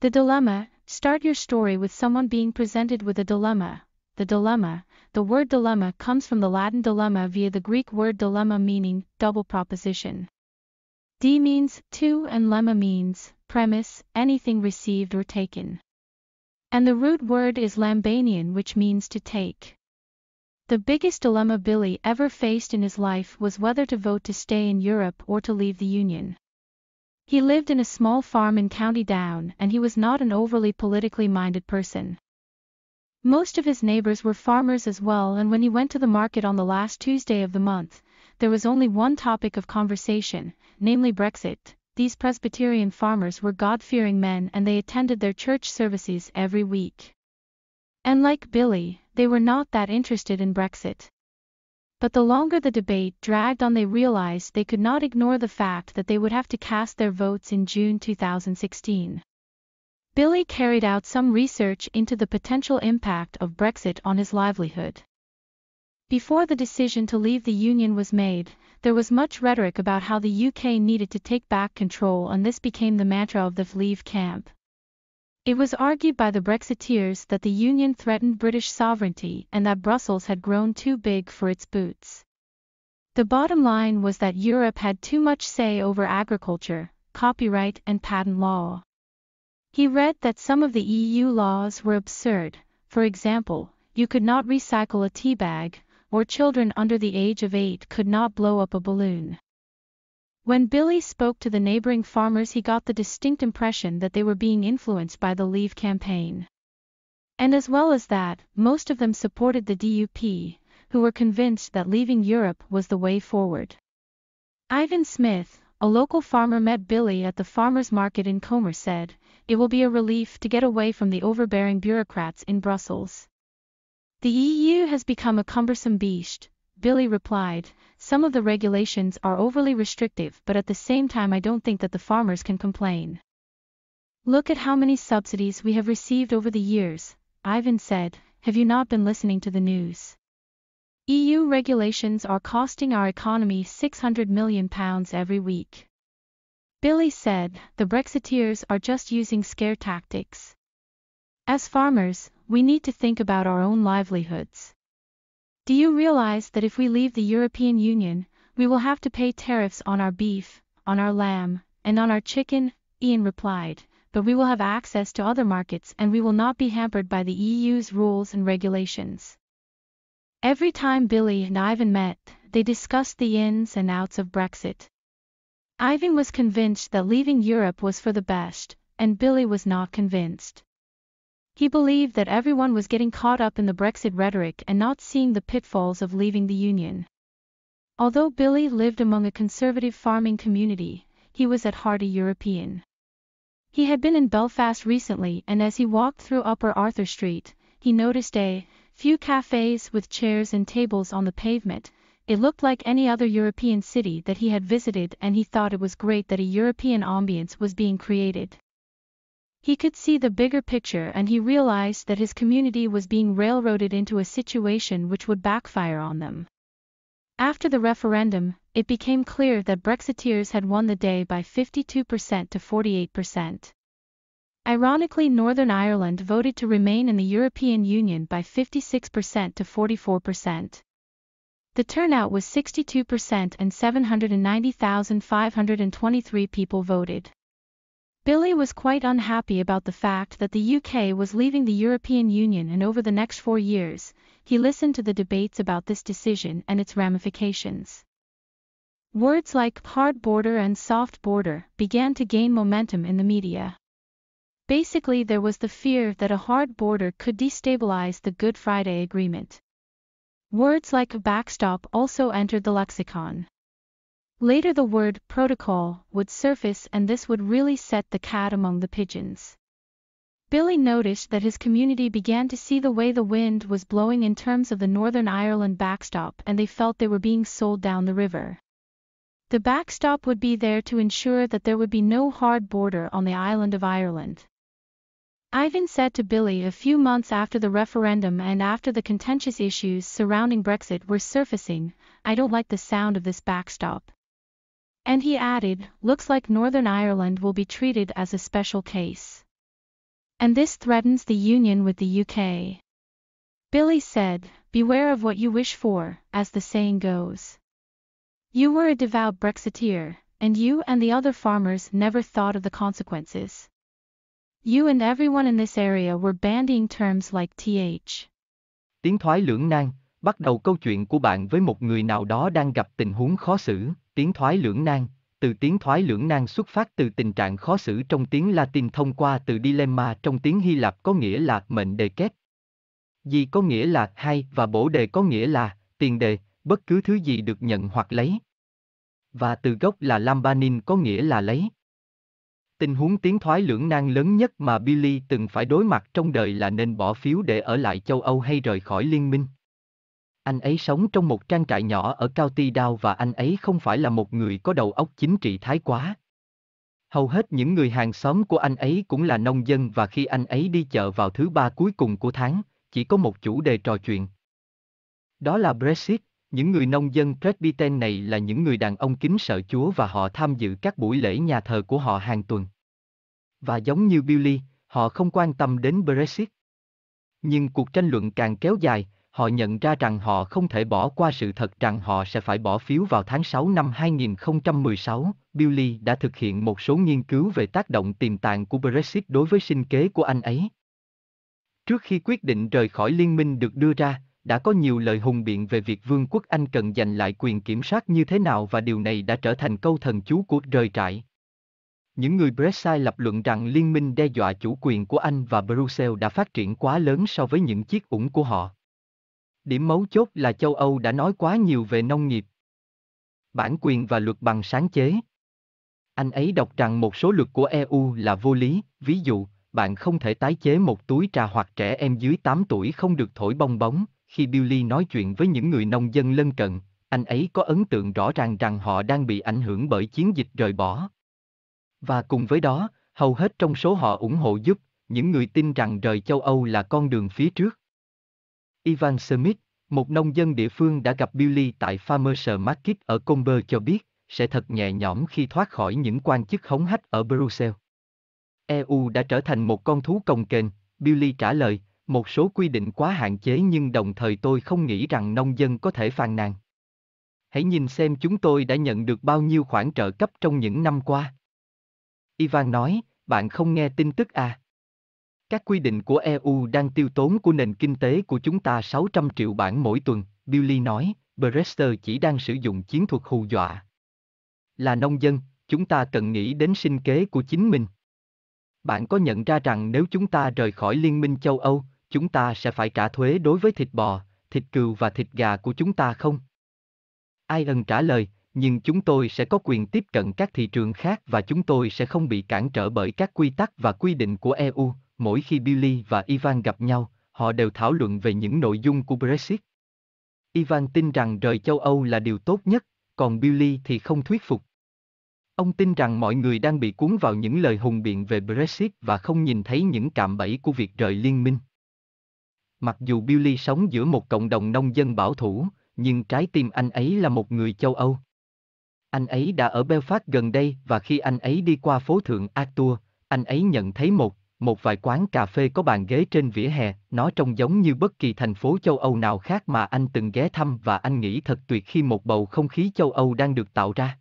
The dilemma, start your story with someone being presented with a dilemma. The dilemma, the word dilemma comes from the Latin dilemma via the Greek word dilemma meaning double proposition. D means to and lemma means premise, anything received or taken. And the root word is lambanian which means to take. The biggest dilemma Billy ever faced in his life was whether to vote to stay in Europe or to leave the Union. He lived in a small farm in County Down and he was not an overly politically minded person. Most of his neighbors were farmers as well and when he went to the market on the last Tuesday of the month, there was only one topic of conversation, namely Brexit. These Presbyterian farmers were God-fearing men and they attended their church services every week. And like Billy, they were not that interested in Brexit. But the longer the debate dragged on they realized they could not ignore the fact that they would have to cast their votes in June 2016. Billy carried out some research into the potential impact of Brexit on his livelihood. Before the decision to leave the Union was made, there was much rhetoric about how the UK needed to take back control and this became the mantra of the Leave camp. It was argued by the Brexiteers that the Union threatened British sovereignty and that Brussels had grown too big for its boots. The bottom line was that Europe had too much say over agriculture, copyright and patent law. He read that some of the EU laws were absurd, for example, you could not recycle a tea bag, or children under the age of eight could not blow up a balloon. When Billy spoke to the neighboring farmers he got the distinct impression that they were being influenced by the Leave campaign. And as well as that, most of them supported the DUP, who were convinced that leaving Europe was the way forward. Ivan Smith, a local farmer met Billy at the farmer's market in Comer said, it will be a relief to get away from the overbearing bureaucrats in Brussels. The EU has become a cumbersome beast, Billy replied, some of the regulations are overly restrictive but at the same time I don't think that the farmers can complain. Look at how many subsidies we have received over the years, Ivan said, have you not been listening to the news? EU regulations are costing our economy £600 million every week. Billy said, the Brexiteers are just using scare tactics. As farmers, we need to think about our own livelihoods. Do you realize that if we leave the European Union, we will have to pay tariffs on our beef, on our lamb, and on our chicken? Ian replied, but we will have access to other markets and we will not be hampered by the EU's rules and regulations. Every time Billy and Ivan met, they discussed the ins and outs of Brexit. Ivan was convinced that leaving Europe was for the best, and Billy was not convinced. He believed that everyone was getting caught up in the Brexit rhetoric and not seeing the pitfalls of leaving the Union. Although Billy lived among a conservative farming community, he was at heart a European. He had been in Belfast recently and as he walked through Upper Arthur Street, he noticed a few cafes with chairs and tables on the pavement. It looked like any other European city that he had visited and he thought it was great that a European ambience was being created. He could see the bigger picture and he realized that his community was being railroaded into a situation which would backfire on them. After the referendum, it became clear that Brexiteers had won the day by 52% to 48%. Ironically Northern Ireland voted to remain in the European Union by 56% to 44%. The turnout was 62% and 790,523 people voted. Billy was quite unhappy about the fact that the UK was leaving the European Union and over the next four years, he listened to the debates about this decision and its ramifications. Words like hard border and soft border began to gain momentum in the media. Basically there was the fear that a hard border could destabilize the Good Friday Agreement. Words like backstop also entered the lexicon. Later the word protocol would surface and this would really set the cat among the pigeons. Billy noticed that his community began to see the way the wind was blowing in terms of the Northern Ireland backstop and they felt they were being sold down the river. The backstop would be there to ensure that there would be no hard border on the island of Ireland. Ivan said to Billy a few months after the referendum and after the contentious issues surrounding Brexit were surfacing, I don't like the sound of this backstop. And he added, looks like Northern Ireland will be treated as a special case. And this threatens the union with the UK. Billy said, beware of what you wish for, as the saying goes. You were a devout Brexiteer, and you and the other farmers never thought of the consequences. You and everyone in this area were bandying terms like th. Tiếng thoái lưỡng nan, bắt đầu câu chuyện của bạn với một người nào đó đang gặp tình huống khó xử, tiếng thoái lưỡng nan, từ tiếng thoái lưỡng nan xuất phát từ tình trạng khó xử trong tiếng Latin thông qua từ dilemma trong tiếng Hy Lạp có nghĩa là mệnh đề kết. Gì có nghĩa là hay và bổ đề có nghĩa là tiền đề, bất cứ thứ gì được nhận hoặc lấy. Và từ gốc là Lambanin có nghĩa là lấy. Tình huống tiến thoái lưỡng nan lớn nhất mà Billy từng phải đối mặt trong đời là nên bỏ phiếu để ở lại châu Âu hay rời khỏi liên minh. Anh ấy sống trong một trang trại nhỏ ở Cao County Down và anh ấy không phải là một người có đầu óc chính trị thái quá. Hầu hết những người hàng xóm của anh ấy cũng là nông dân và khi anh ấy đi chợ vào thứ ba cuối cùng của tháng, chỉ có một chủ đề trò chuyện. Đó là Brexit, những người nông dân Presbyterian này là những người đàn ông kính sợ Chúa và họ tham dự các buổi lễ nhà thờ của họ hàng tuần. Và giống như Billy, họ không quan tâm đến Brexit. Nhưng cuộc tranh luận càng kéo dài, họ nhận ra rằng họ không thể bỏ qua sự thật rằng họ sẽ phải bỏ phiếu vào tháng 6 năm 2016. Billy đã thực hiện một số nghiên cứu về tác động tiềm tàng của Brexit đối với sinh kế của anh ấy. Trước khi quyết định rời khỏi liên minh được đưa ra, đã có nhiều lời hùng biện về việc Vương quốc Anh cần giành lại quyền kiểm soát như thế nào và điều này đã trở thành câu thần chú của rời trại. Những người Brexit lập luận rằng liên minh đe dọa chủ quyền của Anh và Brussels đã phát triển quá lớn so với những chiếc ủng của họ. Điểm mấu chốt là châu Âu đã nói quá nhiều về nông nghiệp. Bản quyền và luật bằng sáng chế. Anh ấy đọc rằng một số luật của EU là vô lý, ví dụ, bạn không thể tái chế một túi trà hoặc trẻ em dưới 8 tuổi không được thổi bong bóng. Khi Billy nói chuyện với những người nông dân lân cận, anh ấy có ấn tượng rõ ràng rằng họ đang bị ảnh hưởng bởi chiến dịch rời bỏ. Và cùng với đó, hầu hết trong số họ ủng hộ giúp, những người tin rằng rời châu Âu là con đường phía trước. Ivan Smith, một nông dân địa phương đã gặp Billy tại Farmers Market ở Comber cho biết, sẽ thật nhẹ nhõm khi thoát khỏi những quan chức hống hách ở Brussels. EU đã trở thành một con thú cồng kềnh, Billy trả lời, một số quy định quá hạn chế nhưng đồng thời tôi không nghĩ rằng nông dân có thể phàn nàn. Hãy nhìn xem chúng tôi đã nhận được bao nhiêu khoản trợ cấp trong những năm qua. Ivan nói, bạn không nghe tin tức à? Các quy định của EU đang tiêu tốn của nền kinh tế của chúng ta 600 triệu bảng mỗi tuần, Billy nói, Brester chỉ đang sử dụng chiến thuật hù dọa. Là nông dân, chúng ta cần nghĩ đến sinh kế của chính mình. Bạn có nhận ra rằng nếu chúng ta rời khỏi Liên minh châu Âu, chúng ta sẽ phải trả thuế đối với thịt bò, thịt cừu và thịt gà của chúng ta không? Ai ân trả lời, nhưng chúng tôi sẽ có quyền tiếp cận các thị trường khác và chúng tôi sẽ không bị cản trở bởi các quy tắc và quy định của EU, mỗi khi Billy và Ivan gặp nhau, họ đều thảo luận về những nội dung của Brexit. Ivan tin rằng rời châu Âu là điều tốt nhất, còn Billy thì không thuyết phục. Ông tin rằng mọi người đang bị cuốn vào những lời hùng biện về Brexit và không nhìn thấy những cạm bẫy của việc rời liên minh. Mặc dù Billy sống giữa một cộng đồng nông dân bảo thủ, nhưng trái tim anh ấy là một người châu Âu. Anh ấy đã ở Belfast gần đây và khi anh ấy đi qua phố thượng Arthur, anh ấy nhận thấy một một vài quán cà phê có bàn ghế trên vỉa hè, nó trông giống như bất kỳ thành phố châu Âu nào khác mà anh từng ghé thăm và anh nghĩ thật tuyệt khi một bầu không khí châu Âu đang được tạo ra.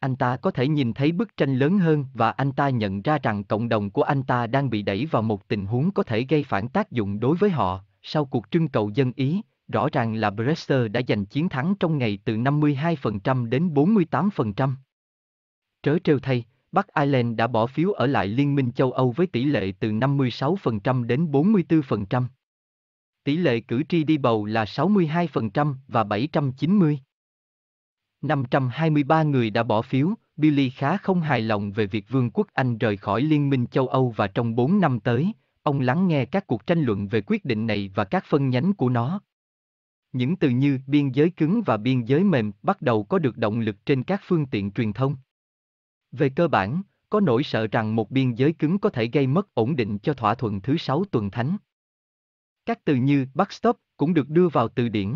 Anh ta có thể nhìn thấy bức tranh lớn hơn và anh ta nhận ra rằng cộng đồng của anh ta đang bị đẩy vào một tình huống có thể gây phản tác dụng đối với họ, sau cuộc trưng cầu dân Ý, rõ ràng là Brexit đã giành chiến thắng trong ngày từ 52% đến 48%. Trớ trêu thay, Bắc Ireland đã bỏ phiếu ở lại Liên minh châu Âu với tỷ lệ từ 56% đến 44%. Tỷ lệ cử tri đi bầu là 62% và 790. 523 người đã bỏ phiếu, Billy khá không hài lòng về việc Vương quốc Anh rời khỏi Liên minh châu Âu và trong 4 năm tới, ông lắng nghe các cuộc tranh luận về quyết định này và các phân nhánh của nó. Những từ như biên giới cứng và biên giới mềm bắt đầu có được động lực trên các phương tiện truyền thông. Về cơ bản, có nỗi sợ rằng một biên giới cứng có thể gây mất ổn định cho thỏa thuận thứ sáu tuần thánh. Các từ như backstop cũng được đưa vào từ điển.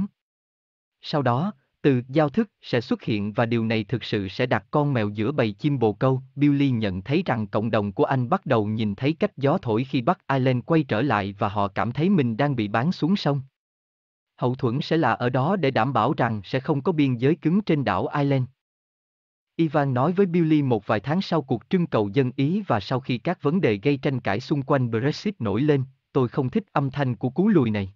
Sau đó, từ giao thức sẽ xuất hiện và điều này thực sự sẽ đặt con mèo giữa bầy chim bồ câu. Billy nhận thấy rằng cộng đồng của anh bắt đầu nhìn thấy cách gió thổi khi Bắc Ireland quay trở lại và họ cảm thấy mình đang bị bán xuống sông. Hậu thuẫn sẽ là ở đó để đảm bảo rằng sẽ không có biên giới cứng trên đảo Ireland. Ivan nói với Billy một vài tháng sau cuộc trưng cầu dân Ý và sau khi các vấn đề gây tranh cãi xung quanh Brexit nổi lên, tôi không thích âm thanh của cú lùi này.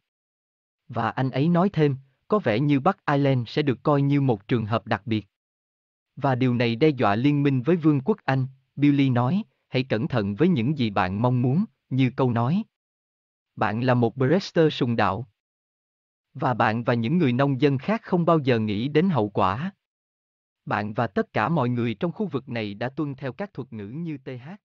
Và anh ấy nói thêm, có vẻ như Bắc Ireland sẽ được coi như một trường hợp đặc biệt. Và điều này đe dọa liên minh với Vương quốc Anh, Billy nói, hãy cẩn thận với những gì bạn mong muốn, như câu nói. Bạn là một Brexiter sùng đạo. Và bạn và những người nông dân khác không bao giờ nghĩ đến hậu quả. Bạn và tất cả mọi người trong khu vực này đã tuân theo các thuật ngữ như TH.